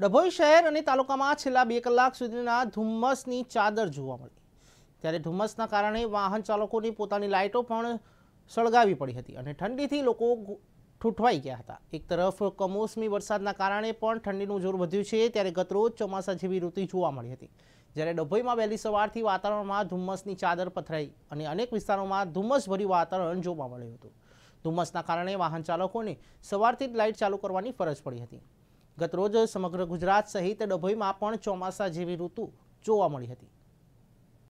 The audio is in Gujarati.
ડભોઈ શહેર અને તાલુકામાં છેલ્લા બે કલાક સુધીના ધુમ્મસની ચાદર જોવા મળી ત્યારે ધુમ્મસના કારણે વાહન ચાલકોની પોતાની લાઇટો પણ સળગાવી પડી હતી અને ઠંડીથી લોકો ઠૂંઠવાઈ ગયા હતા એક તરફ કમોસમી વરસાદના કારણે પણ ઠંડીનું જોર વધ્યું છે ત્યારે ગતરોજ ચોમાસા જેવી ઋતુ જોવા મળી હતી જ્યારે ડભોઈમાં વહેલી સવારથી વાતાવરણમાં ધુમ્મસની ચાદર પથરાઈ અને અનેક વિસ્તારોમાં ધુમ્મસભર્યું વાતાવરણ જોવા મળ્યું હતું ધુમ્મસના કારણે વાહન ચાલકોને સવારથી જ લાઇટ ચાલુ કરવાની ફરજ પડી હતી ગતરોજ સમગ્ર ગુજરાત સહિત ડભોઈમાં પણ ચોમાસા જેવી ઋતુ જોવા મળી હતી